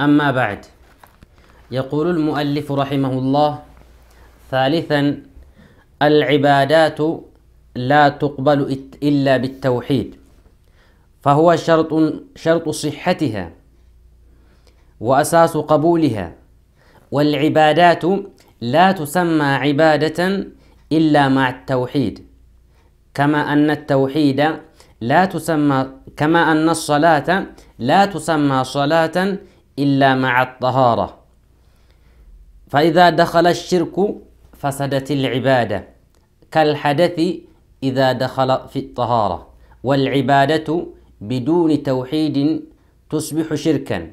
أما بعد يقول المؤلف رحمه الله ثالثا العبادات لا تقبل إلا بالتوحيد فهو شرط شرط صحتها وأساس قبولها والعبادات لا تسمى عبادة إلا مع التوحيد كما أن التوحيد لا تسمى كما أن الصلاة لا تسمى صلاة إلا مع الطهارة فإذا دخل الشرك فسدت العبادة كالحدث إذا دخل في الطهارة والعبادة بدون توحيد تصبح شركا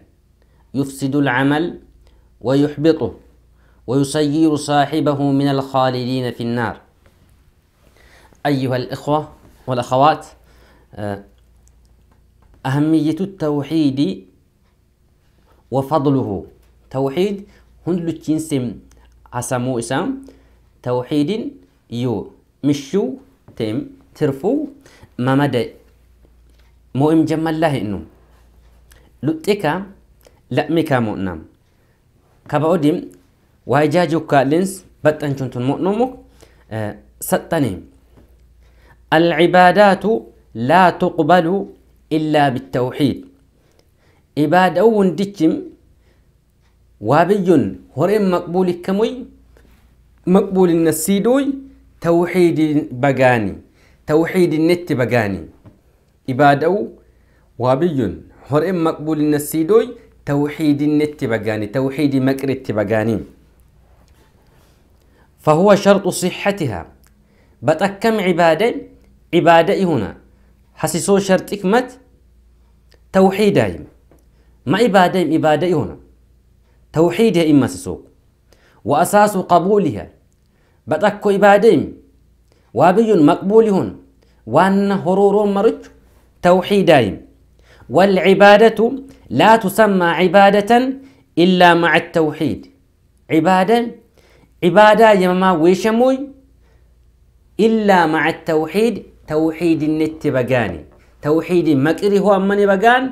يفسد العمل ويحبطه ويسير صاحبه من الخالدين في النار أيها الإخوة والأخوات آه، أهمية التوحيد وفضله توحيد هندلو تينسم عسامو إسام توحيد يو مشو تيم ترفو ما مدى مؤم جمال الله إنو لتكا لأمكا مؤنام كبعوديم واجاجو كالنس بطنشنت مؤنمك أه ستاني العبادات لا تقبل إلا بالتوحيد إبادة وندجم وابيون هرم مقبول كموي مقبول النسيدوي توحيد بقاني توحيد النت بقاني إبادة وابيون هرم مقبول النسيدوي توحيد النت بقاني توحيد مكرت بقاني فهو شرط صحتها بتكم عبادة عبادة هنا حسسو شرط إكمت توحيدهم ما عبادة عبادة هنا توحيدها إما سسوق وأساس قبولها بتكو عبادة وابي مقبول هنا وأن هرور مرج توحيدا والعبادة لا تسمى عبادة إلا مع التوحيد عبادة عبادة يما ويشموي إلا مع التوحيد توحيد النت بقاني توحيد مكري هو من بغان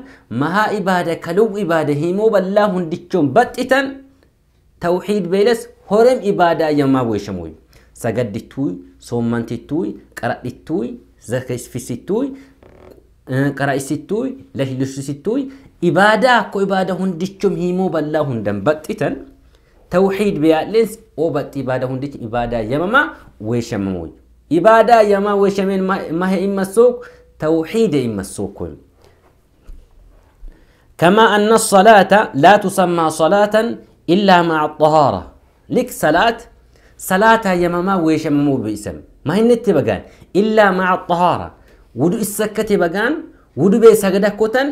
مها إبادة كلو إبادة هيمو بالله هندكم بطئتن توحيد بيلس هرم إبادة يما ويشموي سجدتوي صومنتتوي قرأتتوي زكيسفستوي قرأستوي لهلسستوي إبادة كو إبادة هندكم هيمو بالله هندن بطئتن توحيد بيالنس وبت إبادة هندك إبادة يما ويشموي إبادة يما ويشمين ما هي إما سوق توحيد إما السوكل كما أن الصلاة لا تسمى صلاة إلا مع الطهارة لك صلاة صلاة يمما ويشممو باسم ما هي نتي بقان إلا مع الطهارة ودو السكتي بقان ودو بي سجدة كتن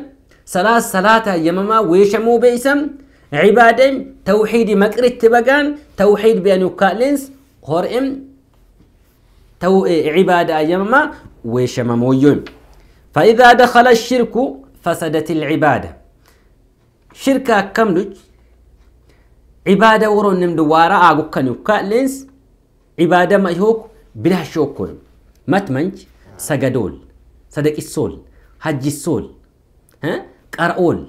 صلاة صلاة يمما ويشمو باسم عبادة توحيد مكرت بقان توحيد بأن يكالنس قرئم تو إيه، عبادة يمما ويشممويون فإذا دخل الشرك فسدت العبادة شركة كم نج عبادة ورون نمدوارا أقول كنوكا لينس عبادة ما يهوك بلا شوكون متمنج سجدول صدق السول حج السول ها قرأول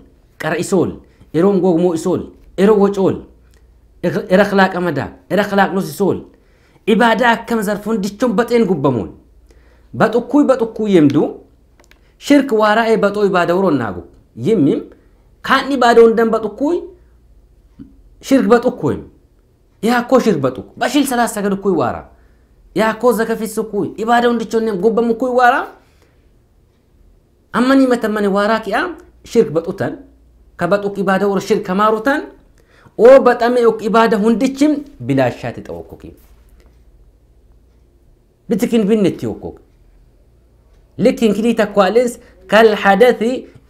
قرأ السول إرون مو السول إرو وجول إرخلاق أمدا إرخلاك نوسي سول عبادة كم زرفون ديشون بطين قبمون በጥኩይ በጥኩይ የምዱ ሽርክ ዋራኤ በጦይ ባደውሮ እናጉ ይምም ካኒ ባደው እንደን በጥኩይ ሽርክ በጥኩይም ያኮ ሽርክ በጥኩ በሽል ሰላሳ ሰገድ ኩይ ዋራ ያኮ ዘከፊስ ኩይ ኢባደው እንድቾንም ጎበም ኩይ ዋራ አመኒ መተመኒ ዋራ ኪያ ሽርክ በጡተን ከበጡክ ኢባዳ ወር ሽርክ ከማሩተን ኦ በጣም ኡክ ኢባደ ሁንድችም ቢላሻት ጠወኩኪ ብትክን ብንት ይወኩክ لكن كلي كوالنس كالحدث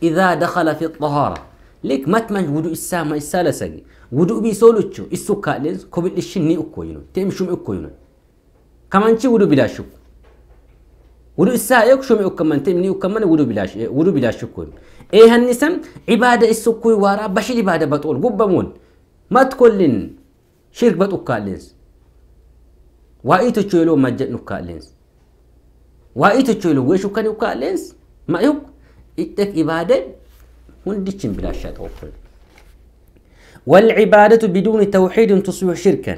إذا دخل في الطهارة لك ما تمن ودو إسامة إسالة سجي ودو بي سولوتشو إسو كالنس كوبل الشني أكوينو تمشم أكوينو كمان شي ودو بلا شك ودو إسا يوك يكشم تيم تمني أكمن ودو بلا شك ودو بلا شك إيه هالنسم عبادة إسو كوي وارا بشر عبادة بتقول قبمون ما تقولن شرك بطو كالنس وإيتو تشيلو مجد نكالنس وايت تشيلو ويشو كان يوكا لينس ما يوك اتك عبادة هندشين بلا شات والعبادة بدون توحيد تصبح شركا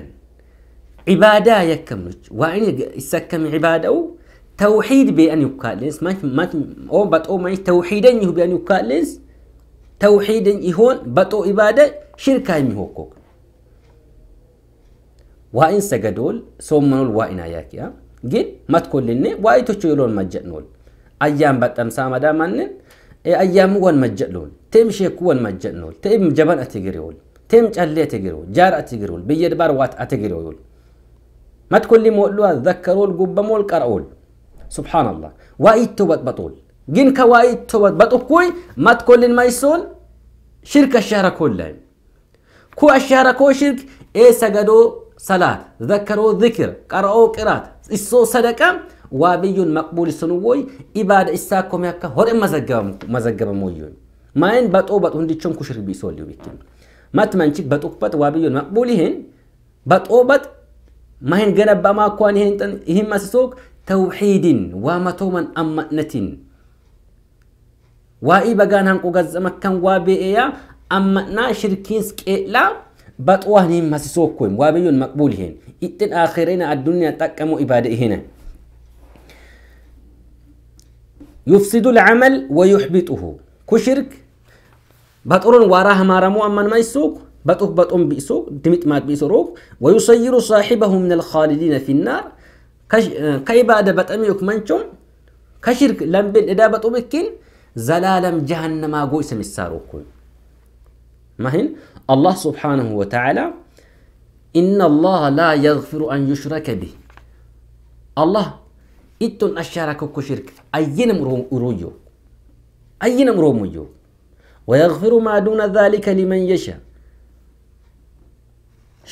عبادة يكملش وإن يسكم عبادة توحيد بأن يوكا لينس ما ما أو بتو ما توحيدا يهو بأن لينس توحيدا يهون بطو عبادة شركا يمهوكو وإن سجدول سومنول وإن أياك يا ግን መትኮልኔ ዋይቶቹ የሎን መጀድኖል አያም በጠምሳ ማንን አያም ወን መጀድሎል ቴም ሼኩ ወን መጀድኖል ቴም ጀበን አትግሬውል ቴም ጨሌ አትግሬውል ጃር አትግሬውል ብየድባር ዋት አትግሪ አትግሬውል መትኮል ሞሉ አዘከሩል ጉበሞል ቀርኦል ሱብሓነላህ ዋይቶ በጥበጦል ግን ከዋይቶ በጥበጡ ኩይ መትኮልን ማይሶል ሽርክ አሻረኮል ላይ ኩ አሻረኮ ሽርክ ኤ ሰገዶ صلاة ذكروا ذكر قرأوا قراءة إسوا صدقة وابي مقبول سنوي إبادة إساكم يكا هر إما مزقب مويون ما ين بطو بطو هنديتشون كشر بيسوليو بيتين ما تمنشك بطو بط وابي مقبول هن بطو بط ما هن غنب ما كوان هن هن سسوك توحيد من أمتنة وإبا كان هنقو غزمك كان وابي إيا أمتنا شركين سكيلا نيم بطوهنهم هسيسوكوهم وابيون هين اتن آخرين الدنيا تقموا هنا يفسد العمل ويحبطه كشرك بطرون وراه ما رموا أمان ما يسوك بطوه بطوم بيسوك دمت مات بيسوك ويصير صاحبه من الخالدين في النار كي اه، بعد بطميك منشم كشرك لنبن إذا بطوبكين زلالم جهنم أقوي سمساروكم ما هين الله سبحانه وتعالى إن الله لا يغفر أن يشرك به الله إتن أشاركك شرك أين مروجو أين مروجو ويغفر ما دون ذلك لمن يشاء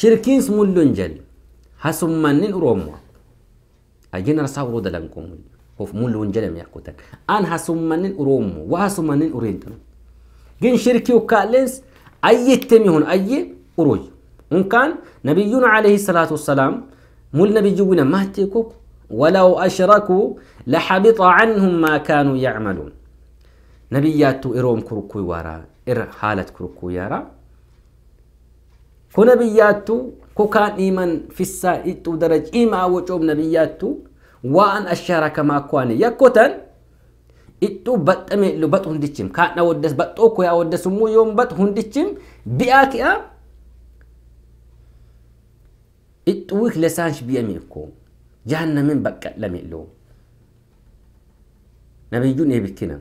شركين اسم اللنجل هسم من رومو أين رسا ورود لنكم خوف مول ونجل يقوتك أن هسم من رومو وهسم من أريد جن شركي وكالنس أي تميهن أي أروج إن كان نبينا عليه الصلاة والسلام مول نبي جونا ما تيكوك ولو أشركوا لحبط عنهم ما كانوا يعملون نبياتو إروم كركوي وارا إر حالة كركوي يارا كو كان إيمان في السائد درج إيما وجوب نبياتو وأن أشارك ما كواني يكوتن itu iddoo lu bat hundichim kaadha waddas ya wodes mu yom bat hundichim bi'aa ki'a iddoo lesaansh biyame ko jahannamin baqqadhame loo nabiyyuun shirkin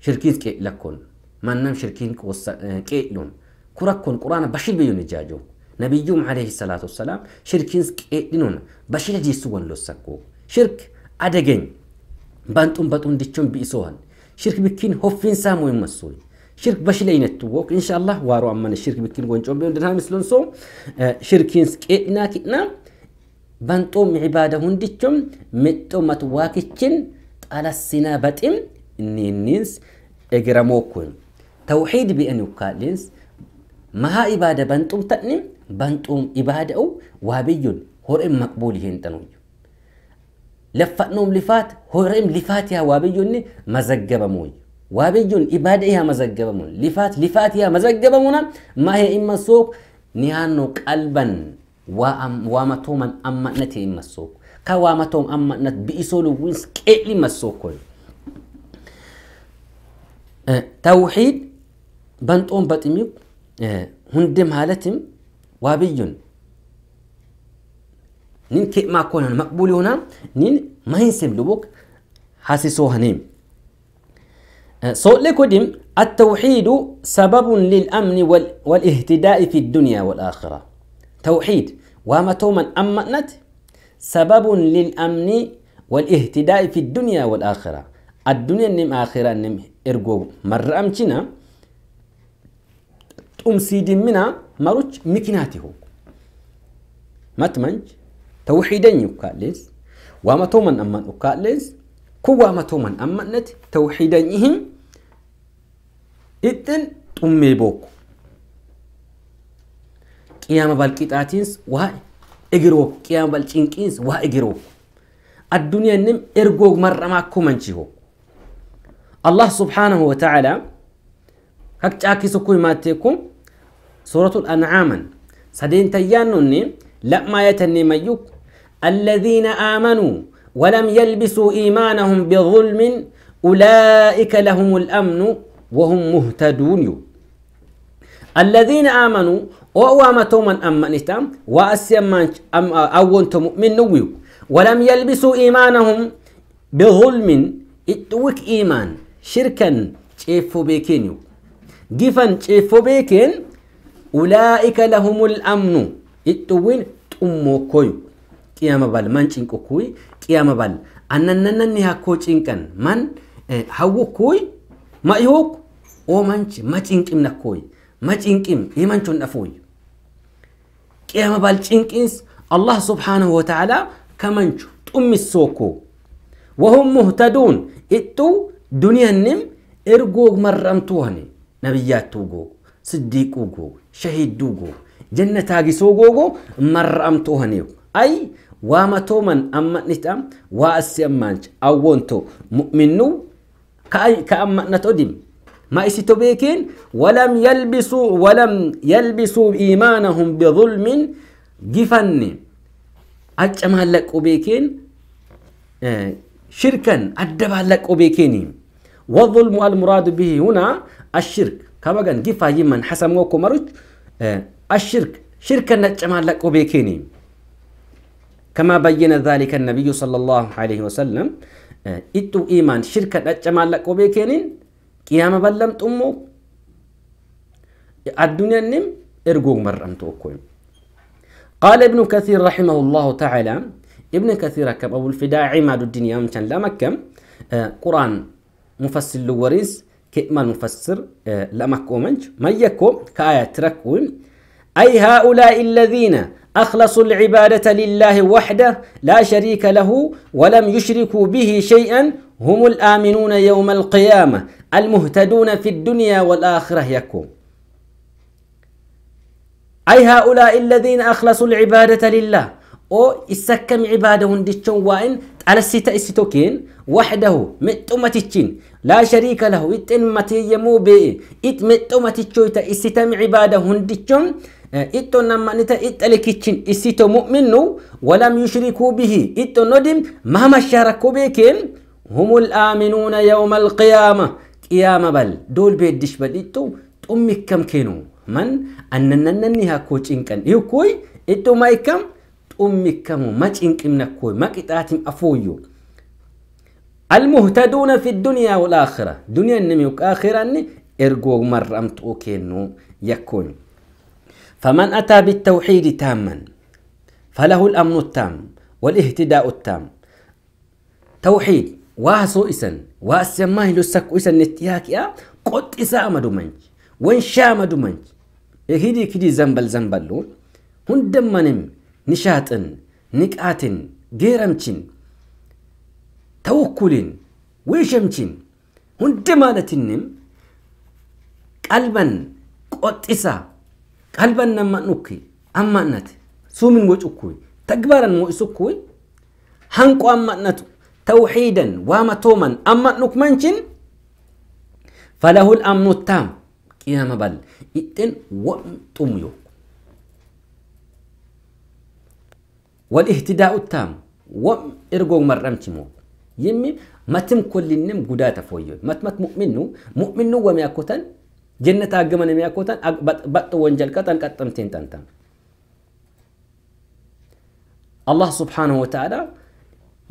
shirkiis qeelakkoon mannam shirkiin qeelloon kurakkoon quraana bashir biyyuun ijaajoo nabiyyuum alayhi salatu wassalam shirkin ke dinun bashil qeellinoon bashira lo sakko shirk adegen banxuun baxuun dichuun bi'isoo han shirk bikkiin hoffiinsaa muhimmassuun shirk bashila inattu wok inshaallah waaroo ammana shirk bikkiin goncoon beyon danaa mislon soo shirkiin qeedhinaa kidhnaa banxuun mi'ibaada hundichuun mixxoo matwaakichin xalassinaa baxim inniinniins egramookkun tawxiid bi'an yukkaallins mahaa ibaada banxuun ta'ni banxuun ibaada'u waabiyyun horeen maqbuuli hin xanuyyu لفأنهم لفات هورم لفاتها وابيجون مزجبمون وابيجون إبادئها مزجبمون لفات لفاتها مزجبمون ما هي إما السوق نيانو قلبا وامتو من أمأنت إما السوق كوامتو أمأنت بإسولو وينس كئلي ما السوق أه. توحيد بنتوم بتميك أه. هندم هالتم وابيجون نين كي ما كون هنا مقبول هنا نين ما ينسب لبوك حاسسو هنيم أه، صوت لكودم التوحيد سبب للأمن وال والاهتداء في الدنيا والآخرة توحيد وما توما أمنت سبب للأمن والاهتداء في الدنيا والآخرة الدنيا نم آخرة نم إرجو مرة أمتنا تأم سيدي منا مروج مكناته ما تمنج توحيدا يكاليز وما تومن أمن أكاليز كوا ما تومن أمنت توحيدا يهن إذن أمي بوكو قيام بالكتاتينس واي إجرو قيام بالكينكينس واي إجرو الدنيا نم إرجو مرة ما كومنشي هو الله سبحانه وتعالى هكتاكي سكوي ما تيكم سورة الأنعام سدين تيانوني لما ميوك الذين آمنوا ولم يلبسوا إيمانهم بظلم أولئك لهم الأمن وهم مهتدون الذين آمنوا وأوامتهم من أمنتم وأسيمان أم أونت مؤمن نويو ولم يلبسوا إيمانهم بظلم اتوك إيمان شركا تشيفو بيكينيو جيفا تشيفو بيكين أولئك لهم الأمن iṭuwin xummookkoyu qiyama bal man cinqukuy qiyama bal annannanni hakkoo cinqan man eh, hawwukkuy ma ihuk oomanchi ma cinqimnakkoy ma cinqim imanchon dhafuy qiyama bal cinqins allah subhaanahu wa ta'ala kamanchu xummissookko وهم مهتدون إتو دنيا النم إرجوج مرمتوهني نبيات توجو صديق goo شهيد توجو جنة تاجي جوجو مر أم توهنيو أي وما تومن أما نتأم وأسي أم مانش أو وانتو مؤمنو كأي كأم نتودم ما إسيتو بيكين ولم يلبسوا ولم يلبسوا إيمانهم بظلم جفن أجمع لك أبيكين آه، شركا أدب لك أبيكيني والظلم المراد به هنا الشرك كما قال جفا يمن حسم وكمرج آه، الشرك شرك شركا نتشمالك وبيكيني كما بين ذلك النبي صلى الله عليه وسلم آه، إتو إيمان شرك شركا نتشمالك وبيكيني قيامة بلمت أمو الدنيا نم إرقوك مرمت أكوين قال ابن كثير رحمه الله تعالى ابن كثير كم أبو الفداء عماد الدنيا مشان لا مكم آه، قرآن مفسر لوريس كإما المفسر آه، لا مكومنش ما يكو كآية تركوين أي هؤلاء الذين أخلصوا العبادة لله وحده لا شريك له ولم يشركوا به شيئا هم الآمنون يوم القيامة المهتدون في الدنيا والآخرة يكون أي هؤلاء الذين أخلصوا العبادة لله أو السكم عباده هندشون وإن على الستة إستوكين وحده متومتشين لا شريك له إتن متيمو بي إت متومتشويتا إستم عباده هندشون إتو نما نتا إتالي كيتشن إسيتو مؤمنو ولم يشركو به إتو ندم مهما شاركو بيكين هم الآمنون يوم القيامة قيامة بل دول بيت ديش بل إتو تأمي كم كينو من أننننني هاكو إيو كوي إتو مايكم تأمي كمو ما تشنكم نكوي ما كتاتم أفويو المهتدون في الدنيا والآخرة دنيا النمي وآخرة إرجو مرة أمتو كينو يكون فمن أتى بالتوحيد تاما فله الأمن التام والاهتداء التام توحيد واسو إسن واسيما لسك إسن نتياك يا قد إسا مدومنج منج وانشا مدومنج إهدي كدي زنبل زنبلون هندمنم نشاتن نكاتن جيرمتن توكلن ويشمتن هندمانتنم قلبا قد إسا qalban nammanukki amma'nate suumin wocukkuwi ተግባርን ሞእሱኩዊ ሃንቆ አማእነቱ ተውሒደን ዋመቶመን አማእኑክ መንችን ፈለሁ ልአምኑ ታም ቅያመ በል ኢጥን ወምጡም ዮ ወልኢህትዳኡ ታም ወም እርጎ መረምች ሞ ይሚ መትም ኮሊንም ጉዳተ ፎዮ መትመት ሙእሚኑ ሙእሚኑ ወሚያኮተን jenna taaggaman namni akkootan baxxa wanjal qaxan qaxxamteen xantan. አላህ ስብሓንሁ ወተዓላ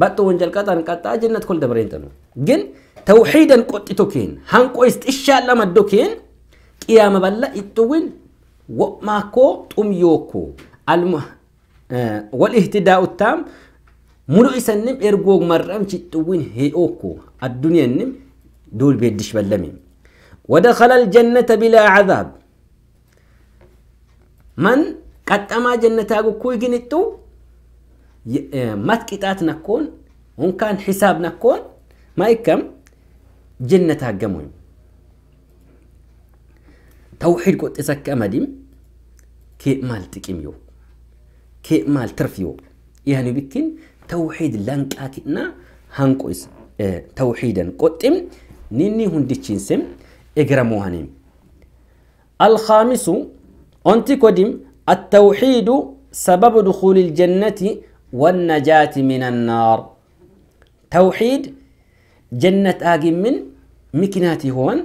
ባጥ ወንጀል ቀጠን ቀጣ ጀነት ኮል ደብሬን ጠኑ ግን ተውሒደን ቆጢቶ ኬን ሃንቆይስ ጥሻላ መዶ ኬን ቅያመ በላ ኢጡውን ወማኮ ጡምዮኮ ወልኢህትዳኡ ታም ሙሉ ኢሰንም ኤርጎግ መረም ችጡውን ሄኦኮ አዱንየንም ዶል ቤድሽ በለሜም ودخل الجنة بلا عذاب من قد أما جنة كوي جنتو آه، ما كتات نكون وإن كان حساب نكون ما يكم جنة هجمون توحيد قد إسك أمديم كي مال تكيم يو كي مال ترفيو يعني بكين توحيد لانك أكيدنا هنكوز آه، توحيدا قد نيني هندي سم إجرموا هنيم الخامس أنت قديم التوحيد سبب دخول الجنة والنجاة من النار توحيد جنة آجم من مكناتي هون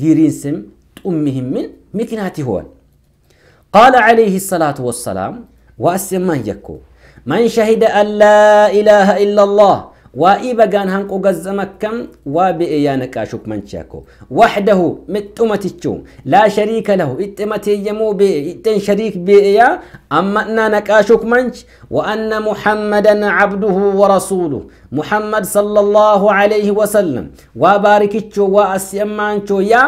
جيرينسم تؤمهم من مكناتي هون قال عليه الصلاة والسلام وأسم من يكو من شهد أن لا إله إلا الله وإي بغان هنقو غزمكم وبإيانا كاشوك منشاكو وحده متمتشو لا شريك له اتمتي يمو بي اتن شريك بإيا أما أنا كاشوك منش وأن محمدا عبده ورسوله محمد صلى الله عليه وسلم وباركتشو وأسيمانشو يا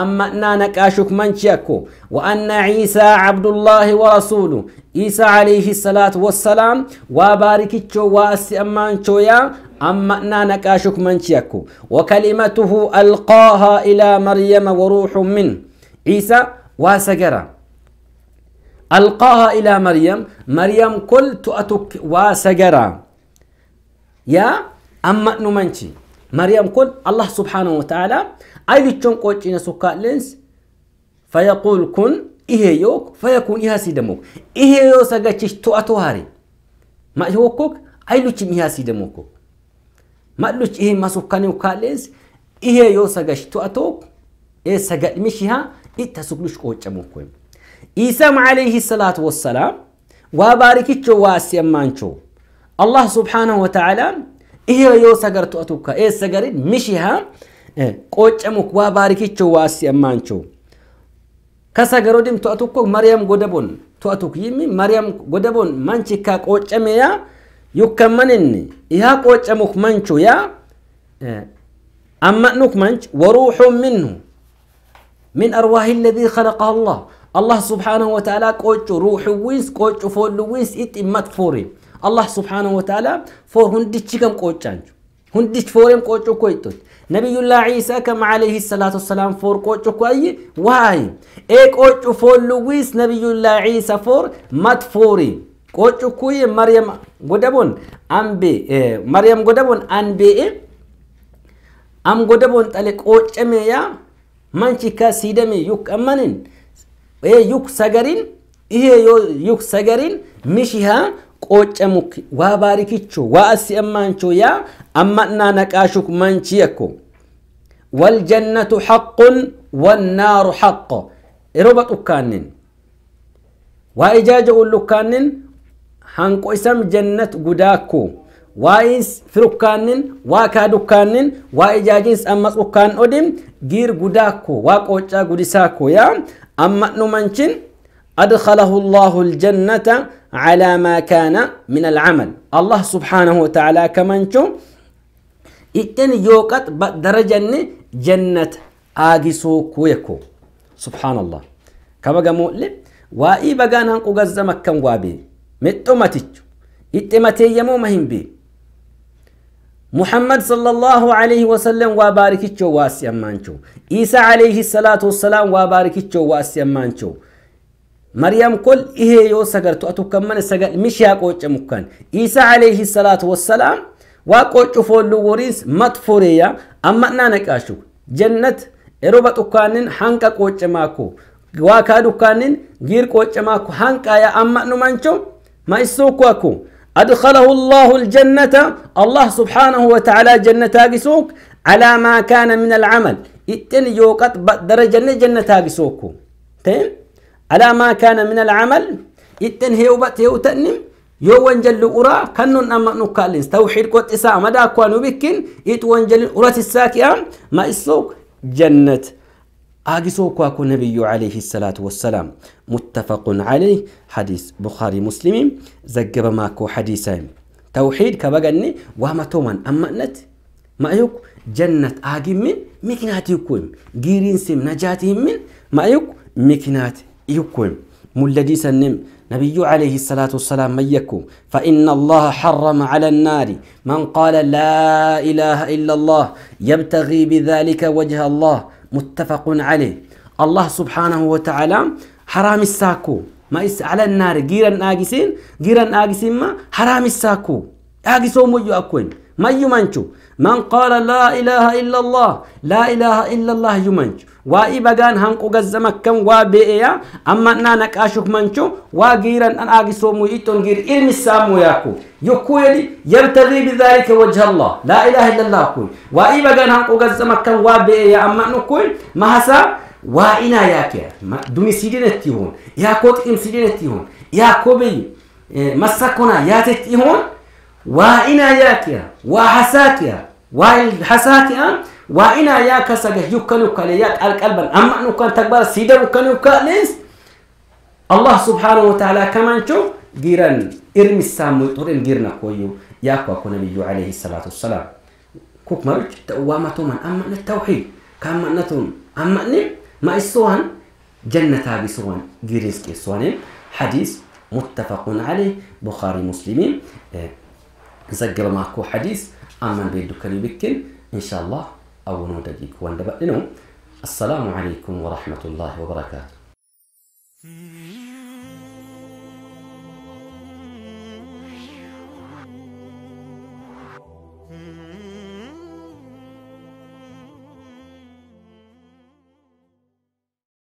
أما نانك أشك منشيكو وأن عيسى عبد الله ورسوله عيسى عليه الصلاة والسلام وباركتشو وأسيمانشو يا أما نانك أشك منشيكو وكلمته ألقاها إلى مريم وروح من عيسى واسقرا ألقاها إلى مريم مريم قلت أتك واسجرا yaa amma'nu manchi maryam kun allah subhaanahu wataaalaa aylichon qoccina sukkaa'lens fayaquul kun iheeyok fayakun ihaasiidamok iheeyo sagachich to'ato haari ma ihokkok ayluchim ihaasiidamokok malluch ihe masukkani ukkaa'lens iheeyo sagach to'atok ee sagadmish iha itta suklush qooccamokoy iisam alayhi salaatu wassalaam waa baarikicho waasiyamanchoo الله سبحانه وتعالى إيه يو سجر أتوكا إيه سجرت مشيها إيه، قوش أمك وباركي شو واسي أمان شو كسجرو ديم تأتوكو مريم قدبون تؤتوك يمي مريم قدبون منشي كا قوش أميا يكمنني إيه قوش أمك منشو يا أما نوك منش وروح منه من أرواح الذي خلقه الله الله سبحانه وتعالى قوش روح ويس قوش فول ويس إت إمت فوري الله سبحانه وتعالى فور هندتش كم قوتشانجو هندتش فورم قوتشو كويتوت نبي الله عيسى كما عليه الصلاة والسلام فور قوتشو كوي واي اي قوتشو فور لويس نبي الله عيسى فور مات فوري قوتشو كوي مريم غدبون أنبي إيه مريم غدبون أنبي إيه أم غدبون تالي قوتشمي يا manchi ka sidame yuk amanin e yuk sagarin ihe yo yuk sagarin mishiha qooccamuki waa baarikicho waa assi ammaancho yaa amma'naa naqaashuk manchi yakko waljannatu haqqun wannaaru haqqo eroba xukkaannin waa ijaaja ul hanqo isam jannat gudaakko waa'is firukkaanin waa kaadukkaanin waa ijaajins ammas ukkaan odin giir gudaakko waa qoocaa gudisaakko yaa manchin أدخله الله الجنة على ما كان من العمل الله سبحانه وتعالى كمان شو إتن يوقت درجة جنة آجسو كويكو سبحان الله كما قاموا لي وإي بقان هنقو قزة مكان وابي متو متج إتمتي يمو مهم بي محمد صلى الله عليه وسلم وبارك واسيا مانشو إيسى عليه الصلاة والسلام وبارك واسيا مانشو مريم كل إيه يو سجرت أتكمن السجل مش يقوش مكان عيسى عليه الصلاة والسلام وقوش فولو وريس مطفورية أما نانك أشو جنة إروبة أكانن حنك قوش ماكو واكا دكانن غير قوش ماكو حنك يا أما نمانشو ما يسوكو أكو أدخله الله الجنة الله سبحانه وتعالى جنة تاقسوك على ما كان من العمل إتن يوقت درجة جنة تاقسوكو تين على ما كان من العمل إتن هيوبت يوتنم يو ونجل أرى كنن أما نكالنس توحيد قد إساء مدى أكوان بكين إت ونجل أرى الساكئة ما إسوك جنة آجسو كواكو نبي عليه الصلاة والسلام متفق عليه حديث بخاري مسلم زجب ماكو حديثين توحيد كبغني وما تومن أما نت ما يوك جنة آجم من مكنات يكوين جيرين سم نجاتهم من ما يوك مكنات يكوم ملدي سنم نبي عليه الصلاة والسلام من يكو فإن الله حرم على النار من قال لا إله إلا الله يبتغي بذلك وجه الله متفق عليه الله سبحانه وتعالى حرام الساكو ما إس على النار جيرا آجسين جيرا آجسين ما حرام الساكو آجسو مجو أكوين ما يمنشو من قال لا إله إلا الله لا إله إلا الله يمنشو واي بغان هنقو غزمك كم وا بيئيا اما انا نقاشوك منشو وا غيرن ان اغي سومو يتون غير علم السامو ياكو يكو يلي يبتغي بذلك وجه الله لا اله الا الله كو واي بغان هنقو غزمك كم وا بيئيا اما نكو ما حسا وا انا ياكي دمي سيدنت يهون ياكو تقيم سيدنت يهون ياكو بي مسكنا ياتت يهون وا انا ياكي وا حساتيا وإنا يا كسر كسجه يكنو كليات القلب أما أنو كان تكبر سيدا وكنو كاليس الله سبحانه وتعالى كمان شو جيران إرمي السام تورين جيرنا كويو يا كو نبي عليه الصلاة والسلام كوك مرج توامة من أما أن التوحيد كما نتون أما أن ما السوان جنة بسوان جيريسك السوان حديث متفق عليه بخاري مسلمين إيه. زجر ماكو حديث أما بيدو كان يبكن إن شاء الله أو نموذجك وندبأ السلام عليكم ورحمة الله وبركاته